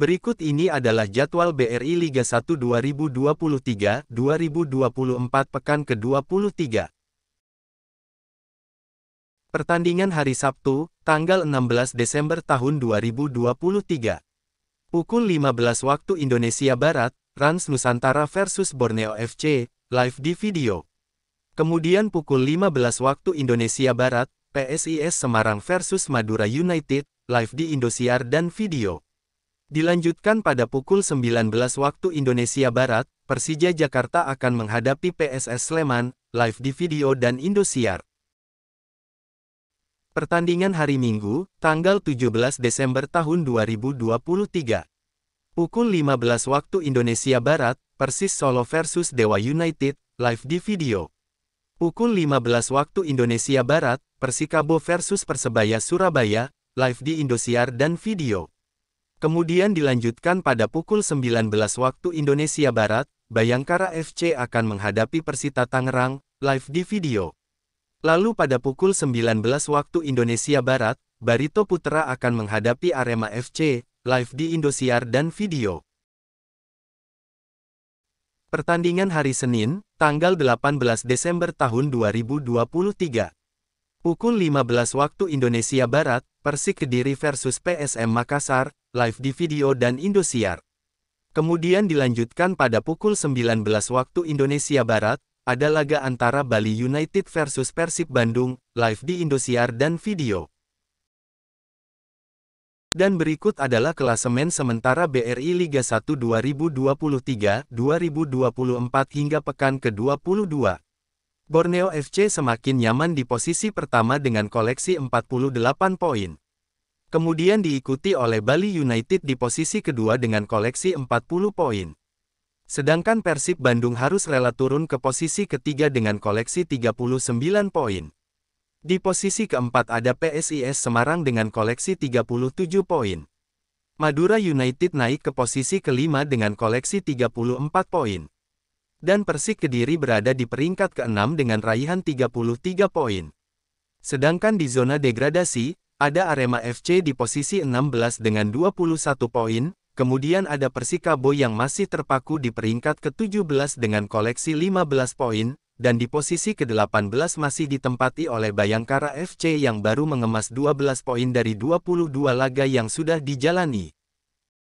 Berikut ini adalah jadwal BRI Liga 1 2023-2024 pekan ke-23. Pertandingan hari Sabtu, tanggal 16 Desember tahun 2023. Pukul 15 waktu Indonesia Barat, Rans Nusantara versus Borneo FC, live di video. Kemudian pukul 15 waktu Indonesia Barat, PSIS Semarang versus Madura United, live di Indosiar dan video. Dilanjutkan pada pukul 19 waktu Indonesia Barat, Persija Jakarta akan menghadapi PSS Sleman, live di video dan Indosiar. Pertandingan hari Minggu, tanggal 17 Desember tahun 2023. Pukul 15 waktu Indonesia Barat, Persis Solo versus Dewa United, live di video. Pukul 15 waktu Indonesia Barat, Persikabo versus Persebaya Surabaya, live di Indosiar dan video. Kemudian dilanjutkan pada pukul 19 waktu Indonesia Barat, Bayangkara FC akan menghadapi Persita Tangerang, live di video. Lalu pada pukul 19 waktu Indonesia Barat, Barito Putra akan menghadapi Arema FC, live di Indosiar dan video. Pertandingan hari Senin, tanggal 18 Desember tahun 2023. Pukul 15 waktu Indonesia Barat, Persik Kediri versus PSM Makassar, live di video dan Indosiar. Kemudian dilanjutkan pada pukul 19 waktu Indonesia Barat, ada laga antara Bali United versus Persib Bandung, live di Indosiar dan video. Dan berikut adalah klasemen sementara BRI Liga 1 2023-2024 hingga pekan ke-22. Borneo FC semakin nyaman di posisi pertama dengan koleksi 48 poin. Kemudian diikuti oleh Bali United di posisi kedua dengan koleksi 40 poin. Sedangkan Persib Bandung harus rela turun ke posisi ketiga dengan koleksi 39 poin. Di posisi keempat ada PSIS Semarang dengan koleksi 37 poin. Madura United naik ke posisi kelima dengan koleksi 34 poin dan Persik Kediri berada di peringkat ke-6 dengan raihan 33 poin. Sedangkan di zona degradasi, ada Arema FC di posisi 16 dengan 21 poin, kemudian ada Persikabo yang masih terpaku di peringkat ke-17 dengan koleksi 15 poin, dan di posisi ke-18 masih ditempati oleh Bayangkara FC yang baru mengemas 12 poin dari 22 laga yang sudah dijalani.